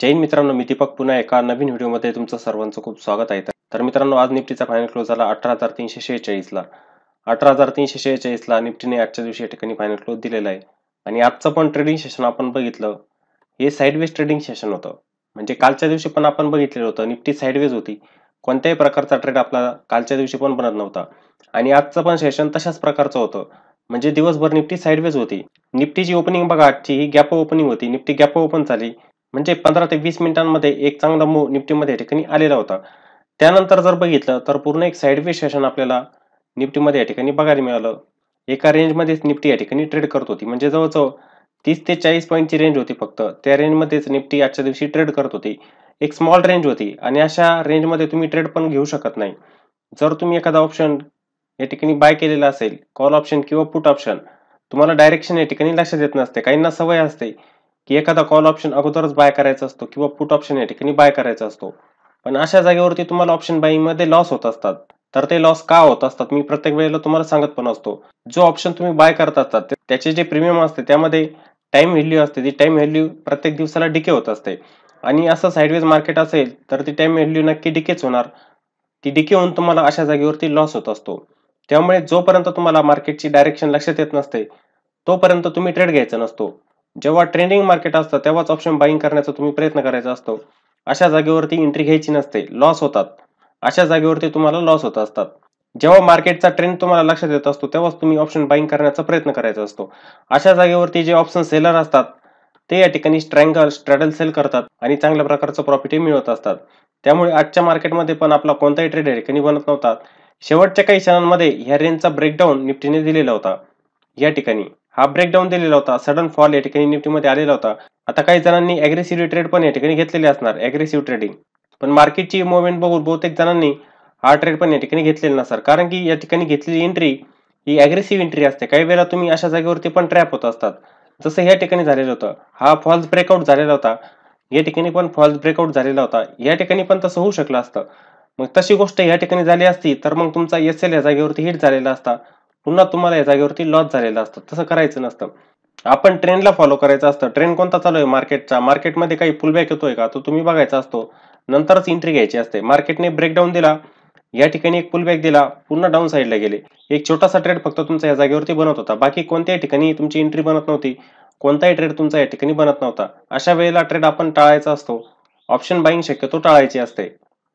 जैन मित्रांनो मी दीपक पुन्हा एका नवीन व्हिडिओमध्ये तुमचं सर्वांचं खूप स्वागत आहे तर मित्रांनो आज निफ्टीचा फायनल क्लोज झाला अठरा हजार तीनशे शेहेचाळीसला अठरा हजार तीनशे शेहेचाळीसला निफ्टीने आजच्या दिवशी या ठिकाणी फायनल क्लोज दिलेला आहे आणि आजचं पण ट्रेडिंग सेशन आपण बघितलं हे साईडवेज ट्रेडिंग सेशन होतं म्हणजे कालच्या दिवशी पण आपण बघितलेलं होतं निफ्टी साईडवेज होती कोणत्याही प्रकारचा ट्रेड आपला कालच्या दिवशी पण बनत नव्हता आणि आजचं पण सेशन तशाच प्रकारचं होतं म्हणजे दिवसभर निफ्टी साईडवेज होती निफ्टीची ओपनिंग बघा आजची ही गॅप ओपनिंग होती निफ्टी गॅप ओपन झाली म्हणजे पंधरा ते वीस मिनिटांमध्ये एक चांगला मूव निफ्टीमध्ये या ठिकाणी आलेला होता त्यानंतर जर बघितलं तर पूर्ण एक साईडवे सेशन आपल्याला निफ्टीमध्ये या ठिकाणी बघायला मिळालं एका रेंजमध्येच निफ्टी या ठिकाणी ट्रेड करत होती म्हणजे जवळजवळ तीस ते चाळीस पॉईंटची रेंज होती फक्त त्या रेंजमध्येच निफ्टी आजच्या दिवशी ट्रेड करत होती एक स्मॉल रेंज होती आणि अशा रेंजमध्ये तुम्ही ट्रेड पण घेऊ शकत नाही जर तुम्ही एखादा ऑप्शन या ठिकाणी बाय केलेला असेल कॉल ऑप्शन किंवा पुट ऑप्शन तुम्हाला डायरेक्शन या ठिकाणी लक्षात येत नसते काहींना सवय असते की एखादा कॉल ऑप्शन अगोदरच बाय करायचा असतो किंवा पुट ऑप्शन या ठिकाणी बाय करायचा असतो पण अशा जागेवरती तुम्हाला ऑप्शन बाईमध्ये लॉस होत असतात तर ते लॉस का होत असतात मी प्रत्येक वेळेला तुम्हाला सांगत पण असतो जो ऑप्शन तुम्ही बाय करत असतात त्याचे जे प्रीमियम असते त्यामध्ये टाइम व्हॅल्यू असते ती टाइम व्हॅल्यू प्रत्येक दिवसाला डिके होत असते आणि असं साईडवेज मार्केट असेल तर ती टाइम व्हॅल्यू नक्की डिकेच होणार ती डिके होऊन तुम्हाला अशा जागेवरती लॉस होत असतो त्यामुळे जोपर्यंत तुम्हाला मार्केटची डायरेक्शन लक्षात येत नसते तोपर्यंत तुम्ही ट्रेड घ्यायचा नसतो जेव्हा ट्रेंडिंग मार्केट असतं तेव्हाच ऑप्शन बाईंग करण्याचा तुम्ही प्रयत्न करायचा असतो अशा जागेवरती एंट्री घ्यायची नसते लॉस होतात अशा जागेवरती तुम्हाला लॉस होत असतात जेव्हा मार्केटचा ट्रेंड तुम्हाला लक्षात येत असतो तेव्हाच तुम्ही ऑप्शन बाईंग करण्याचा प्रयत्न करायचा असतो अशा जागेवरती जे ऑप्शन सेलर असतात ते या ठिकाणी स्ट्रँगल स्ट्रॅडल सेल करतात आणि चांगल्या प्रकारचं प्रॉफिटही मिळवत असतात त्यामुळे आजच्या मार्केटमध्ये पण आपला कोणताही ट्रेड या ठिकाणी बनत नव्हता शेवटच्या काही क्षणांमध्ये ह्या रेंजचा ब्रेकडाऊन निफ्टीने दिलेला होता या ठिकाणी हा ब्रेकडाऊन दिलेला होता सडन फॉल या ठिकाणी निफ्टीमध्ये आलेला होता आता काही जणांनी अग्रेसिव्ह ट्रेड पण या ठिकाणी घेतलेले असणार अग्रेसिव्ह ट्रेडिंग पण मार्केटची मुवमेंट बघून बहुतेक जणांनी हा ट्रेड पण या ठिकाणी घेतलेला नसणार कारण की या ठिकाणी घेतलेली एंट्री ही अग्रेसिव्ह एंट्री असते काही वेळा तुम्ही अशा जागेवरती पण ट्रॅप होत असतात जसं या ठिकाणी झालेलं होतं हा फॉल्स ब्रेकआउट झालेला होता या ठिकाणी पण फॉल्स ब्रेकआउट झालेला होता या ठिकाणी पण तसं होऊ शकलं असतं मग तशी गोष्ट या ठिकाणी झाली असती तर मग तुमचा एस एल या जागेवरती हिट झालेला असता पुन्हा तुम्हाला या जागेवरती लॉस झालेला असतो तसं करायचं नसतं आपण ट्रेंडला फॉलो करायचं असतं ट्रेंड कोणता चालू आहे मार्केटचा मार्केटमध्ये काही पुलबॅक येतोय का तो तुम्ही बघायचा असतो नंतरच एंट्री घ्यायची असते मार्केटने ब्रेकडाऊन दिला या ठिकाणी एक पुलबॅक दिला पुन्हा डाऊन साईडला गेले एक छोटासा ट्रेड फक्त तुमचा या जागेवरती बनत होता बाकी कोणत्याही ठिकाणी तुमची एंट्री बनत नव्हती कोणताही ट्रेड तुमचा या ठिकाणी बनत नव्हता अशा वेळेला ट्रेड आपण टाळायचा असतो ऑप्शन बाईंग शक्यतो टाळायची असते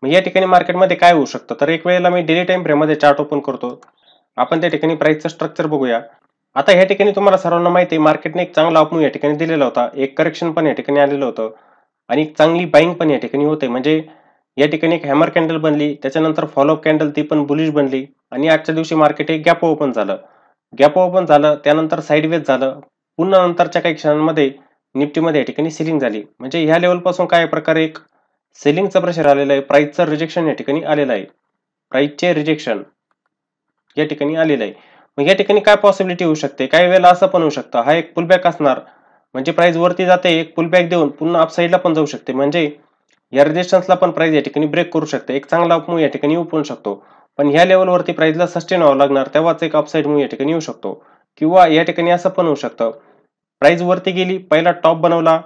मग या ठिकाणी मार्केटमध्ये काय होऊ शकतं तर एक वेळेला मी डेली टाइम फ्रेममध्ये चार्ट ओपन करतो आपण त्या ठिकाणी प्राईसचं स्ट्रक्चर बघूया आता या ठिकाणी तुम्हाला सर्वांना माहिती आहे मार्केटने एक चांगला अपमूव या ठिकाणी दिलेला होता एक करेक्शन पण या ठिकाणी आलेलं होतं आणि एक चांगली बाईंग पण या ठिकाणी होते म्हणजे या ठिकाणी एक हॅमर कॅन्डल बनली त्याच्यानंतर फॉलोअप कॅन्डल ती पण बुलिश बनली आणि आजच्या दिवशी मार्केट एक गॅप ओपन झालं गॅप ओपन झालं त्यानंतर साईडवेज झालं पुन्हा नंतरच्या काही क्षणांमध्ये निफ्टीमध्ये या ठिकाणी सेलिंग झाली म्हणजे ह्या लेवलपासून काय प्रकारे एक सेलिंगचं प्रेशर आलेलं आहे प्राईसचं रिजेक्शन या ठिकाणी आलेलं आहे प्राईसचे रिजेक्शन या ठिकाणी आलेला आहे मग या ठिकाणी काय पॉसिबिलिटी होऊ शकते काही वेळेला असं पण होऊ शकतं हा एक पुलबॅक असणार म्हणजे प्राइस वरती जाते एक पुलबॅक देऊन पुन्हा अपसाईडला पण जाऊ शकते म्हणजे या रेजिस्टन्सला पण प्राइस या ठिकाणी ब्रेक करू शकते एक चांगला अपमू या ठिकाणी पण शकतो पण ह्या लेवलवरती प्राइसला सस्टेन व्हावं लागणार तेव्हाच एक अपसाईड मूव्ह या ठिकाणी येऊ शकतो किंवा या ठिकाणी असं पण होऊ शकतं प्राइस वरती गेली पहिला टॉप बनवला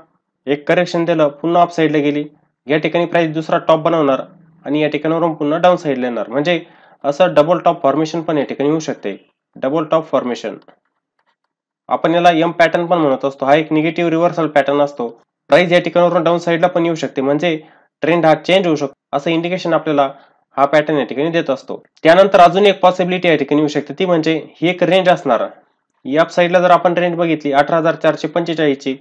एक करेक्शन दिलं पुन्हा अपसाईडला गेली या ठिकाणी प्राइस दुसरा टॉप बनवणार आणि या ठिकाणावरून पुन्हा डाऊन साईडला येणार म्हणजे असं डबल टॉप फॉर्मेशन पण या ठिकाणी होऊ शकते डबल टॉप फॉर्मेशन आपण याला यम पॅटर्न पण म्हणत असतो हा एक निगेटिव्ह रिव्हर्सल पॅटर्न असतो प्राइस या ठिकाणावरून डाऊन साईडला पण येऊ शकते म्हणजे ट्रेंड हा चेंज होऊ शकतो असं इंडिकेशन आपल्याला हा पॅटर्न या ठिकाणी देत असतो त्यानंतर अजून एक पॉसिबिलिटी या ठिकाणी येऊ शकते ती म्हणजे ही एक रेंज असणार या साईडला जर आपण रेंज बघितली अठरा हजार चारशे पंचेचाळीसची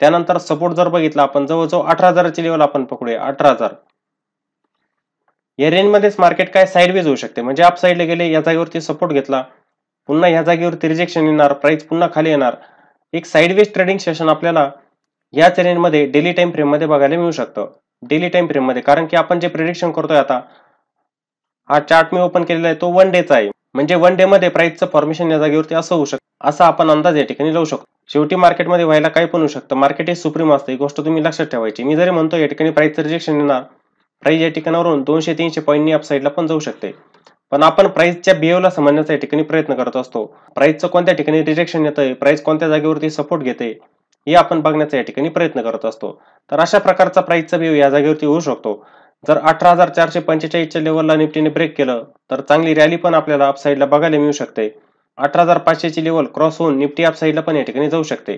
त्यानंतर सपोर्ट जर बघितला आपण जवळजवळ अठरा हजाराची लेवल आपण पकडूया अठरा हजार या रेंजमध्येच मार्केट काय साईडवेज होऊ शकते म्हणजे आप साईडला गेले या जागेवरती सपोर्ट घेतला पुन्हा या जागेवरती रिजेक्शन येणार प्राइस पुन्हा खाली येणार एक साईडवेज ट्रेडिंग सेशन आपल्याला याच रेंजमध्ये डेली टाइम मध्ये बघायला मिळू शकतं डेली टाइम फ्रेममध्ये कारण की आपण जे प्रिडिक्शन करतोय आता हा चार्ट मी ओपन केलेला आहे तो वन डेचा आहे म्हणजे वन डे मध्ये प्राइसचं फॉर्मेशन या जागेवरती असं होऊ शकतं असा आपण अंदाज या ठिकाणी लावू शकतो शेवटी मार्केटमध्ये व्हायला काय पण होऊ शकतं मार्केट हे सुप्रीम असतं ही गोष्ट तुम्ही लक्षात ठेवायची मी जरी म्हणतो या ठिकाणी प्राइसचं रिजेक्शन येणार प्राइस या ठिकाणावरून दोनशे तीनशे पॉईंटनी अपसाईडला पण जाऊ शकते पण आपण प्राईजच्या बिहेवला समजण्याचा या ठिकाणी प्रयत्न करत असतो प्राइसचं कोणत्या ठिकाणी रिजेक्शन येतंय प्राईज कोणत्या जागेवरती सपोर्ट घेते हे आपण बघण्याचा या ठिकाणी प्रयत्न करत असतो तर अशा प्रकारचा प्राईजचा बिहेव या जागेवरती होऊ शकतो जर अठरा हजार चारशे पंचेचाळीसच्या लेवलला निफ्टीने ब्रेक केलं तर चांगली रॅली पण आपल्याला अपसाईडला बघायला मिळू शकते अठरा हजार पाचशेची लेवल क्रॉस होऊन निफ्टी अपसाईडला पण या ठिकाणी जाऊ शकते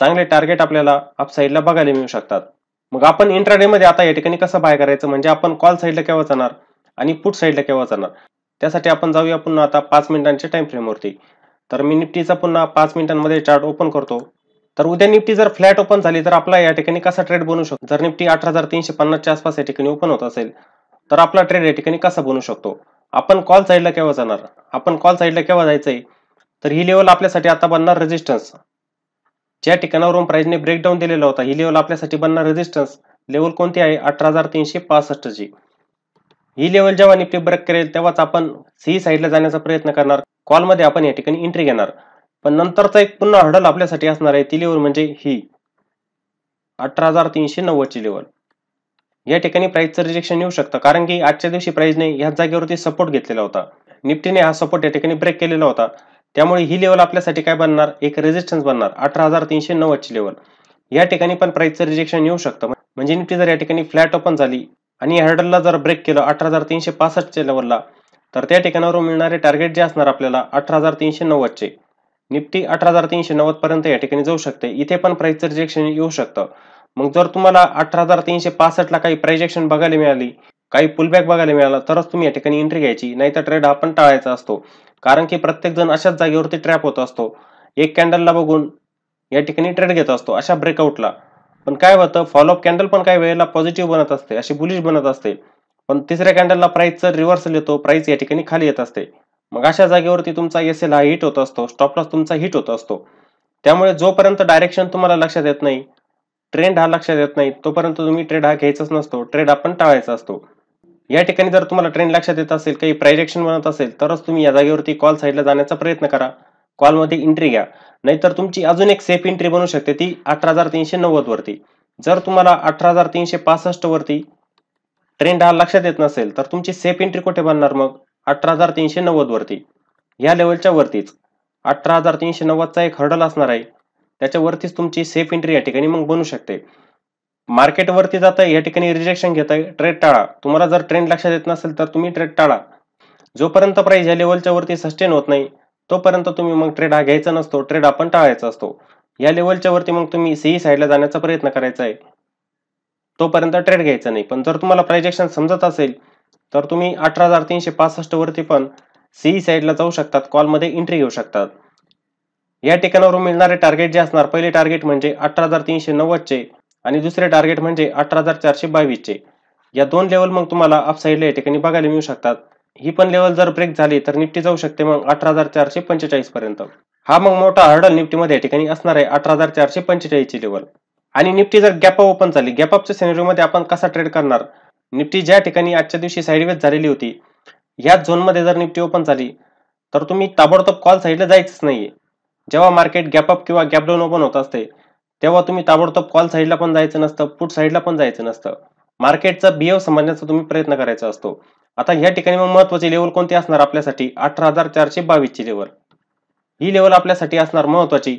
चांगले टार्गेट आपल्याला अपसाईडला बघायला मिळू शकतात मग आपण इंट्राडे मध्ये आता या ठिकाणी कसं बाय करायचं म्हणजे आपण कॉल साईडला केव्हा जाणार आणि पुट साईडला केव्हा जाणार त्यासाठी आपण जाऊया पुन्हा आता पाच मिनिटांच्या टाइम फ्रेमवरती तर मी निफ्टीचा पुन्हा पाच मिनिटांमध्ये चार्ट ओपन करतो तर उद्या निफ्टी जर फ्लॅट ओपन झाली तर आपला या ठिकाणी कसा ट्रेड बनू शकतो जर निफ्टी अठरा हजार तीनशे पन्नासच्या आसपास या ठिकाणी ओपन होत असेल तर आपला ट्रेड या ठिकाणी कसा बनू शकतो आपण कॉल साईडला केव्हा जाणार आपण कॉल साईडला केव्हा जायचंय तर ही लेवल आपल्यासाठी आता बनणार रेजिस्टन्स ज्या ठिकाणावरून प्राइजने ब्रेकडाऊन दिलेला होता ही लेवल आपल्यासाठी बनणार रेजिस्टन्स लेवल कोणती आहे अठरा हजार तीनशे ही लेवल जेव्हा निफ्टी ब्रेक करेल तेव्हाच आपण सी साईडला जाण्याचा प्रयत्न करणार कॉल मध्ये आपण या ठिकाणी एंट्री घेणार पण नंतरचा एक पुन्हा हडल आपल्यासाठी असणार आहे ती लेवल म्हणजे ही अठरा हजार तीनशे नव्वदची लेवल या ठिकाणी प्राईजचं रिजेक्शन येऊ शकतं कारण की आजच्या दिवशी प्राइसने ह्या जागेवरती सपोर्ट घेतलेला होता निफ्टीने हा सपोर्ट या ठिकाणी ब्रेक केलेला होता त्यामुळे ही लेवल आपल्यासाठी काय बनणार एक रेजिस्टन्स बनणार अठरा हजार तीनशे नव्वदची लेवल या ठिकाणी पण प्राईसचं रिजेक्शन येऊ शकतं म्हणजे निफ्टी जर या ठिकाणी फ्लॅट ओपन झाली आणि हॅडलला जर ब्रेक केलं अठरा हजार तीनशे पासष्टच्या लेवलला तर त्या ठिकाणावर मिळणारे टार्गेट जे असणार आपल्याला अठरा हजार तीनशे चे निफ्टी अठरा हजार तीनशे नव्वद पर्यंत या ठिकाणी जाऊ शकते इथे पण प्राईसचं रिजेक्शन येऊ शकतं मग जर तुम्हाला अठरा हजार तीनशे पासष्टला काही प्रायजेक्शन बघायला मिळाली काही पुलबॅक बघायला मिळाला तरच तुम्ही या ठिकाणी एंट्री घ्यायची नाहीतर ट्रेड आपण टाळायचा असतो कारण की प्रत्येक जण अशाच जागेवरती ट्रॅप होत असतो एक कॅन्डलला बघून या ठिकाणी ट्रेड घेत असतो अशा ब्रेकआउटला पण काय होतं फॉलोअप कॅन्डल पण काही वेळेला पॉझिटिव्ह बनत असते अशी बुलिश बनत असते पण तिसऱ्या कॅन्डलला प्राईसचं रिव्हर्सल येतो प्राईस या ठिकाणी खाली येत असते मग अशा जागेवरती तुमचा एस एल हा हिट होत असतो स्टॉप लॉस तुमचा हिट होत असतो त्यामुळे जोपर्यंत डायरेक्शन तुम्हाला लक्षात येत नाही ट्रेंड हा लक्षात येत नाही तोपर्यंत तुम्ही ट्रेड हा घ्यायचाच नसतो ट्रेड आपण टाळायचा असतो या ठिकाणी जर तुम्हाला ट्रेंड लक्षात येत असेल काही प्रायजेक्शन बनत असेल तरच तुम्ही या जागेवरती कॉल साईडला जाण्याचा प्रयत्न करा कॉलमध्ये एंट्री घ्या नाहीतर तुमची अजून एक सेफ एंट्री बनू शकते ती अठरा हजार तीनशे नव्वद वरती जर तुम्हाला अठरा हजार तीनशे पासष्ट वरती ट्रेंड हा लक्षात येत नसेल तर तुमची सेफ एंट्री कुठे बनणार मग अठरा हजार तीनशे नव्वद वरती या लेवलच्या वरतीच अठरा हजार तीनशे नव्वदचा एक हर्डल असणार आहे त्याच्यावरतीच तुमची सेफ एंट्री या ठिकाणी मग बनू शकते मार्केटवरती जाता या ठिकाणी रिजेक्शन घेताय ट्रेड टाळा तुम्हाला जर ट्रेंड लक्षात येत नसेल तर तुम्ही ट्रेड टाळा जोपर्यंत प्राइस या लेवलच्या वरती सस्टेन होत नाही तोपर्यंत तुम्ही मग ट्रेड हा घ्यायचा नसतो ट्रेड आपण टाळायचा असतो या लेवलच्या वरती मग तुम्ही सीई साईडला जाण्याचा प्रयत्न करायचा आहे तोपर्यंत ट्रेड घ्यायचा नाही पण जर तुम्हाला प्रायजेक्शन समजत असेल तर तुम्ही अठरा हजार तीनशे पासष्ट वरती पण सीई साईडला जाऊ शकतात कॉलमध्ये एंट्री घेऊ शकतात या ठिकाणावरून मिळणारे टार्गेट जे असणार पहिले टार्गेट म्हणजे अठरा हजार तीनशे नव्वदचे आणि दुसरे टार्गेट म्हणजे अठरा हजार चारशे बावीसचे या दोन लेवल मग तुम्हाला अपसाईडला या ठिकाणी बघायला मिळू शकतात ही पण लेवल जर ब्रेक झाली तर निफ्टी जाऊ शकते मग अठरा हजार चारशे पंचेचाळीस पर्यंत हा मग मोठा हर्डल निफ्टीमध्ये या ठिकाणी असणार आहे अठरा हजार चारशे लेवल आणि निफ्टी जर गॅप ओपन झाली गॅपअपच्या मध्ये आपण कसा ट्रेड करणार निफ्टी ज्या ठिकाणी आजच्या दिवशी साईडवेज झालेली होती झोन झोनमध्ये जर निफ्टी ओपन झाली तर तुम्ही ताबडतोब कॉल साईडला जायचंच नाहीये जेव्हा मार्केट गॅपअप किंवा गॅप डाऊन ओपन होत असते तेव्हा तुम्ही ताबडतोब कॉल साईडला पण जायचं नसतं पुट साईडला पण जायचं नसतं मार्केटचा बिहेव समजण्याचा तुम्ही प्रयत्न करायचा असतो आता या ठिकाणी मग महत्वाची लेवल कोणती असणार आपल्यासाठी अठरा हजार चारशे ची लेवल ही लेवल आपल्यासाठी असणार महत्वाची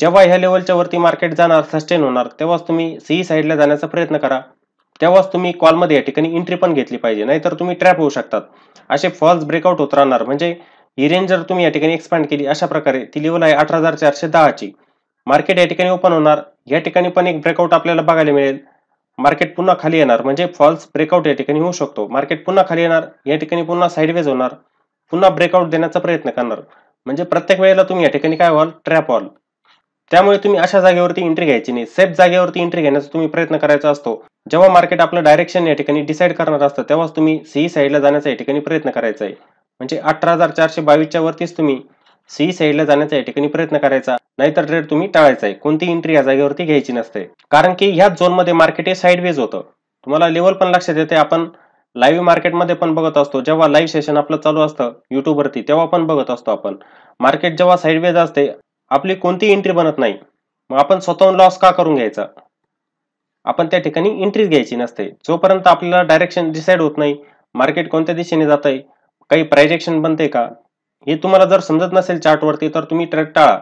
जेव्हा ह्या लेवलच्या वरती मार्केट जाणार सस्टेन होणार तेव्हाच तुम्ही सी साईडला जाण्याचा प्रयत्न करा तेव्हाच तुम्ही कॉलमध्ये या ठिकाणी एंट्री पण घेतली पाहिजे नाहीतर तुम्ही ट्रॅप होऊ शकतात असे फॉल्स ब्रेकआउट होत राहणार म्हणजे ही रेंज जर तुम्ही या ठिकाणी एक्सपांड केली अशा प्रकारे ती लेवल आहे अठरा हजार चारशे दहाची मार्केट या ठिकाणी ओपन होणार या ठिकाणी पण एक ब्रेकआउट आपल्याला बघायला मिळेल मार्केट पुन्हा खाली येणार म्हणजे फॉल्स ब्रेकआउट या ठिकाणी होऊ शकतो मार्केट पुन्हा खाली येणार या ठिकाणी पुन्हा साईडवेज होणार पुन्हा ब्रेकआउट देण्याचा प्रयत्न करणार म्हणजे प्रत्येक वेळेला तुम्ही या ठिकाणी काय व्हाल ट्रॅप व्हाल त्यामुळे तुम्ही अशा जागेवरती एंट्री घ्यायची नाही सेफ जागेवरती एंट्री घेण्याचा तुम्ही प्रयत्न करायचा असतो जेव्हा मार्केट आपलं डायरेक्शन या ठिकाणी डिसाईड करणार असतं तेव्हाच तुम्ही सीई साईडला जाण्याचा या ठिकाणी प्रयत्न करायचा आहे म्हणजे अठरा हजार चारशे बावीसच्या वरतीच तुम्ही सी साईडला जाण्याचा या ठिकाणी प्रयत्न करायचा नाहीतर ट्रेड तुम्ही टाळायचा आहे कोणती एंट्री या जागेवरती घ्यायची नसते कारण की ह्याच मध्ये मार्केट हे साइडवेज होतं तुम्हाला लेवल पण लक्षात येते आपण लाईव्ह मार्केटमध्ये पण बघत असतो जेव्हा लाईव्ह सेशन आपलं चालू असतं युट्यूबवरती तेव्हा पण बघत असतो आपण मार्केट जेव्हा साईडवेज असते आपली कोणती एंट्री बनत नाही मग आपण स्वतःहून लॉस का करून घ्यायचा आपण त्या ठिकाणी एंट्री घ्यायची नसते जोपर्यंत आपल्याला डायरेक्शन डिसाईड होत नाही मार्केट कोणत्या दिशेने जात आहे काही प्रायजेक्शन बनते का हे तुम्हाला जर समजत नसेल चार्टवरती तर तुम्ही ट्रेड टाळा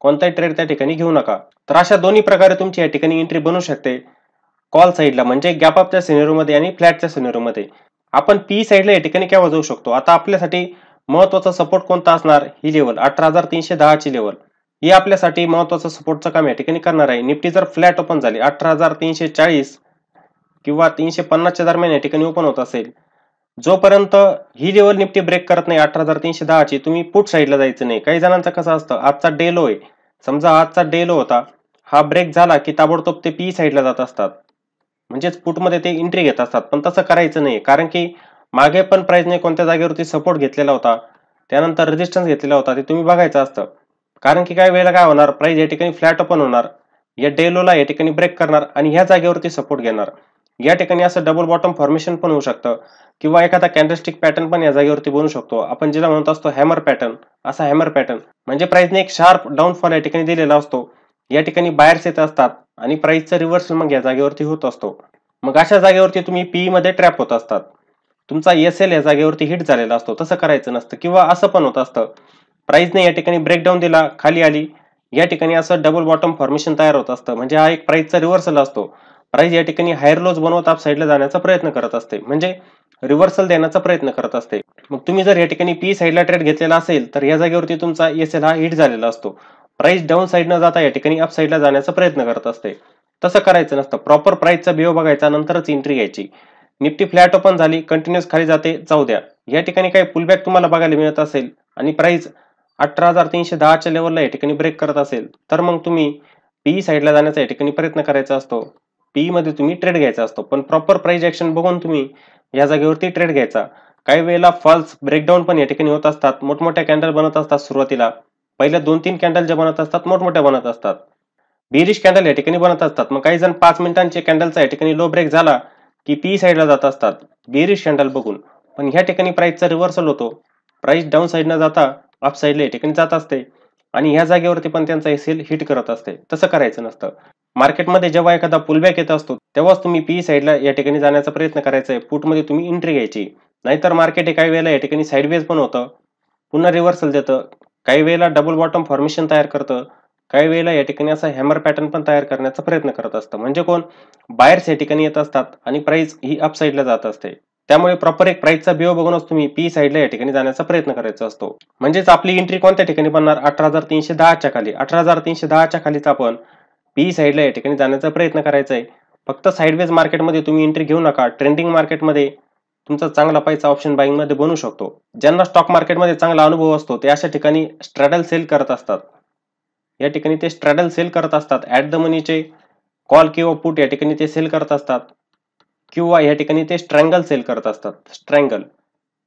कोणताही ट्रेड त्या ठिकाणी घेऊ नका तर अशा दोन्ही प्रकारे तुमची या ठिकाणी एंट्री बनू शकते कॉल साईडला म्हणजे गॅप गॅपअपच्या मध्ये आणि फ्लॅटच्या मध्ये आपण पी साईडला या ठिकाणी केव्हा जाऊ शकतो आता आपल्यासाठी महत्वाचा सपोर्ट कोणता असणार ही लेवल अठरा हजार तीनशे दहाची लेवल ही आपल्यासाठी महत्वाचं सपोर्टचं काम या ठिकाणी करणार आहे निफ्टी जर फ्लॅट ओपन झाली अठरा हजार तीनशे चाळीस किंवा तीनशे पन्नासच्या दरम्यान या ठिकाणी ओपन होत असेल जोपर्यंत ही लेवल निफ्टी ब्रेक करत नाही अठरा हजार तीनशे दहाची तुम्ही पुट साईडला जायचं नाही काही जणांचं कसं असतं आजचा डे लो आहे समजा आजचा डे लो होता हा ब्रेक झाला की ताबडतोब ते पी ला जात असतात म्हणजेच पुटमध्ये ते एंट्री घेत असतात पण तसं करायचं नाही कारण की मागे पण प्राईजने कोणत्या जागेवरती सपोर्ट घेतलेला होता त्यानंतर रेजिस्टन्स घेतलेला होता ते तुम्ही बघायचं असतं कारण की काय वेळेला काय होणार प्राईज या ठिकाणी फ्लॅट पण होणार या डेलोला या ठिकाणी ब्रेक करणार आणि ह्या जागेवरती सपोर्ट घेणार या ठिकाणी असं डबल बॉटम फॉर्मेशन पण होऊ शकतं किंवा एखादा कॅन्डलस्टिक पॅटर्न पण या जागेवरती बनू शकतो आपण ज्याला म्हणत असतो हॅमर पॅटर्न असा हॅमर पॅटर्न म्हणजे प्राइसने एक शार्प फॉल या ठिकाणी दिलेला असतो या ठिकाणी बाहेर येत असतात आणि प्राइसचा रिव्हर्सल मग या जागेवरती होत असतो मग अशा जागेवरती तुम्ही पीई मध्ये ट्रॅप होत असतात तुमचा एस एल या जागेवरती हिट झालेला असतो तसं करायचं नसतं किंवा असं पण होत असतं प्राइसने या ठिकाणी ब्रेकडाऊन दिला खाली आली या ठिकाणी असं डबल बॉटम फॉर्मेशन तयार होत असतं म्हणजे हा एक प्राइसचा रिव्हर्सल असतो प्राइस या ठिकाणी हायर लोज बनवत आप साईडला जाण्याचा प्रयत्न करत असते म्हणजे रिव्हर्सल देण्याचा प्रयत्न करत असते मग तुम्ही जर या ठिकाणी पी साईडला ट्रेड घेतलेला असेल तर या जागेवरती तुमचा एस एल हा हिट झालेला असतो प्राइस डाऊन साईड न जाता या ठिकाणी अप साईडला जाण्याचा प्रयत्न करत असते तसं करायचं नसतं प्रॉपर प्राइसचा बिओ बघायचा नंतरच एंट्री घ्यायची निफ्टी फ्लॅट ओपन झाली कंटिन्युअस खाली जाते जाऊ द्या या ठिकाणी काही पुलबॅक तुम्हाला बघायला मिळत असेल आणि प्राइस अठरा हजार तीनशे दहाच्या लेवलला या ठिकाणी ब्रेक करत असेल तर मग तुम्ही पी साईडला जाण्याचा या ठिकाणी प्रयत्न करायचा असतो पी मध्ये तुम्ही ट्रेड घ्यायचा असतो पण प्रॉपर प्राइस ऍक्शन बघून तुम्ही या जागेवरती ट्रेड घ्यायचा काही वेळेला फॉल्स ब्रेकडाऊन पण या ठिकाणी होत असतात मोठमोठ्या कॅन्डल बनत असतात सुरुवातीला पहिल्या दोन तीन कॅन्डल ज्या बनत असतात मोठमोठ्या बनत असतात बिरिश कॅन्डल या ठिकाणी बनत असतात मग काही जण पाच मिनिटांचे कॅन्डलचा या ठिकाणी लो ब्रेक झाला की पी साईडला जात असतात बेरिश कॅन्डल बघून पण ह्या ठिकाणी प्राईसचा रिव्हर्सल होतो प्राईस डाऊन साईडनं जाता अप साईडला या ठिकाणी जात असते आणि ह्या जागेवरती पण त्यांचा सेल हिट करत असते तसं करायचं नसतं मार्केटमध्ये जेव्हा एखादा पुलबॅक येत असतो तेव्हाच तुम्ही पी साईडला e या ठिकाणी जाण्याचा प्रयत्न करायचा आहे पुटमध्ये तुम्ही एंट्री घ्यायची नाहीतर मार्केट हे काही वेळेला या ठिकाणी साईडवेज पण होतं पुन्हा रिव्हर्सल देतं काही वेळेला डबल बॉटम फॉर्मेशन तयार करतं काही वेळेला या ठिकाणी असा हॅमर पॅटर्न पण तयार करण्याचा प्रयत्न करत असतं म्हणजे कोण बायर्स या ठिकाणी येत असतात आणि प्राइस ही अप साईडला जात असते त्यामुळे प्रॉपर एक प्राइसचा बिओ बघूनच तुम्ही पी साईडला e या ठिकाणी जाण्याचा प्रयत्न करायचा असतो म्हणजेच आपली एंट्री कोणत्या ठिकाणी बनणार अठरा हजार तीनशे दहाच्या खाली अठरा हजार तीनशे दहाच्या खालीच आपण पी साईडला या ठिकाणी जाण्याचा प्रयत्न करायचा आहे फक्त साईडवेज मार्केटमध्ये तुम्ही एंट्री घेऊ नका ट्रेंडिंग मार्केटमध्ये तुमचा चांगला पैसा ऑप्शन बाईंगमध्ये बनू शकतो ज्यांना स्टॉक मार्केटमध्ये चांगला अनुभव असतो ते अशा ठिकाणी स्ट्रॅडल सेल करत असतात या ठिकाणी ते स्ट्रॅडल सेल करत असतात ऍट द मनीचे कॉल किंवा पुट या ठिकाणी ते सेल करत असतात किंवा या ठिकाणी ते स्ट्रँगल सेल करत असतात strangle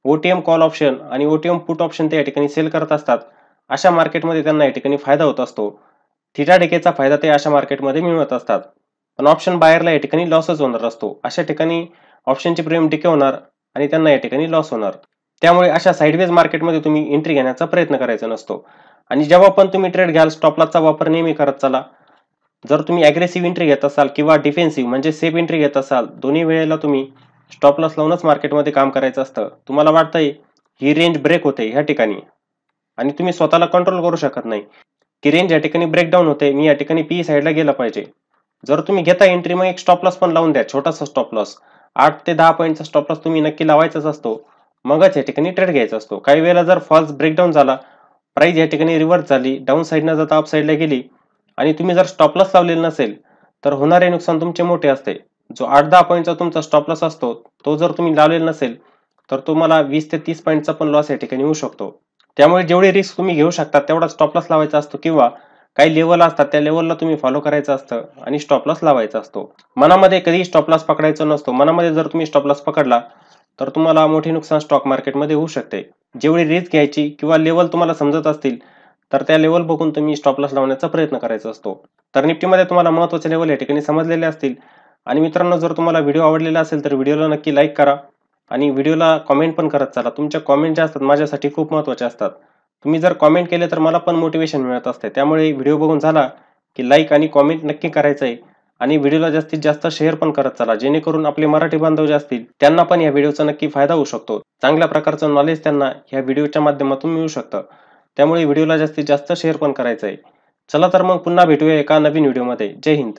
O T M call option आणि O T M put option ते या ठिकाणी सेल करत असतात अशा मार्केटमध्ये त्यांना या ठिकाणी फायदा होत असतो थिटा डेकेचा फायदा ते अशा मार्केटमध्ये मिळवत असतात पण ऑप्शन बायरला या ठिकाणी लॉसच होणार असतो अशा ठिकाणी ऑप्शनची प्रेम डिके होणार आणि त्यांना या ठिकाणी लॉस होणार त्यामुळे अशा साईडवेज मार्केटमध्ये तुम्ही एंट्री घेण्याचा प्रयत्न करायचा नसतो आणि जेव्हा पण तुम्ही ट्रेड घ्याल स्टॉपलाचा वापर नेहमी करत चाला जर तुम्ही अग्रेसिव्ह एंट्री घेत असाल किंवा डिफेन्सिव्ह म्हणजे सेफ एंट्री घेत असाल दोन्ही वेळेला तुम्ही स्टॉप लॉस लावूनच मार्केटमध्ये काम करायचं असतं तुम्हाला वाटतंय ही रेंज ब्रेक होते ह्या ठिकाणी आणि तुम्ही स्वतःला कंट्रोल करू शकत नाही की रेंज या ठिकाणी ब्रेकडाऊन होते मी या ठिकाणी पी साईडला e गेला पाहिजे जर तुम्ही घेता एंट्री मग एक स्टॉप लॉस पण लावून द्या छोटासा स्टॉप लॉस आठ ते दहा पॉईंटचा स्टॉप लॉस तुम्ही नक्की लावायचाच असतो मगच या ठिकाणी ट्रेड घ्यायचा असतो काही वेळेला जर फॉल्स ब्रेकडाऊन झाला प्राईज या ठिकाणी रिव्हर्स झाली डाऊन साईडनं जाता अप साईडला गेली आणि तुम्ही जर स्टॉप लॉस लावलेला नसेल तर होणारे नुकसान तुमचे मोठे असते जो आठ दहा पॉईंटचा तुमचा स्टॉप लॉस असतो तो जर तुम्ही लावलेला नसेल तर तुम्हाला वीस ते तीस पॉईंटचा पण लॉस या ठिकाणी होऊ शकतो त्यामुळे जेवढे रिस्क तुम्ही घेऊ शकता तेवढा स्टॉप लॉस लावायचा असतो किंवा काही लेवल असतात त्या लेवलला तुम्ही फॉलो करायचं असतं आणि स्टॉप लॉस लावायचा असतो मनामध्ये कधीही स्टॉप लॉस पकडायचं नसतो मनामध्ये जर तुम्ही स्टॉप लॉस पकडला तर तुम्हाला मोठे नुकसान स्टॉक मार्केटमध्ये होऊ शकते जेवढी रिस्क घ्यायची किंवा लेवल तुम्हाला समजत असतील तर त्या लेवल बघून तुम्ही स्टॉप लॉस लावण्याचा प्रयत्न करायचा असतो तर निफ्टीमध्ये तुम्हाला महत्त्वाचे लेवल या ठिकाणी समजलेले असतील आणि मित्रांनो जर तुम्हाला व्हिडिओ आवडलेला असेल तर व्हिडिओला नक्की लाईक करा आणि व्हिडिओला कॉमेंट पण करत चाला तुमच्या कॉमेंट ज्या असतात माझ्यासाठी खूप महत्त्वाचे असतात तुम्ही जर कॉमेंट केले तर मला पण मोटिवेशन मिळत असते त्यामुळे व्हिडिओ बघून झाला की लाईक आणि कॉमेंट नक्की करायचं आहे आणि व्हिडिओला जास्तीत जास्त शेअर पण करत चाला जेणेकरून आपले मराठी बांधव जे असतील त्यांना पण या व्हिडिओचा नक्की फायदा होऊ शकतो चांगल्या प्रकारचं नॉलेज त्यांना ह्या व्हिडिओच्या माध्यमातून मिळू शकतं त्यामुळे व्हिडिओला जास्तीत जास्त शेअर पण करायचं आहे चला तर मग पुन्हा भेटूया एका नवीन व्हिडिओमध्ये जय हिंद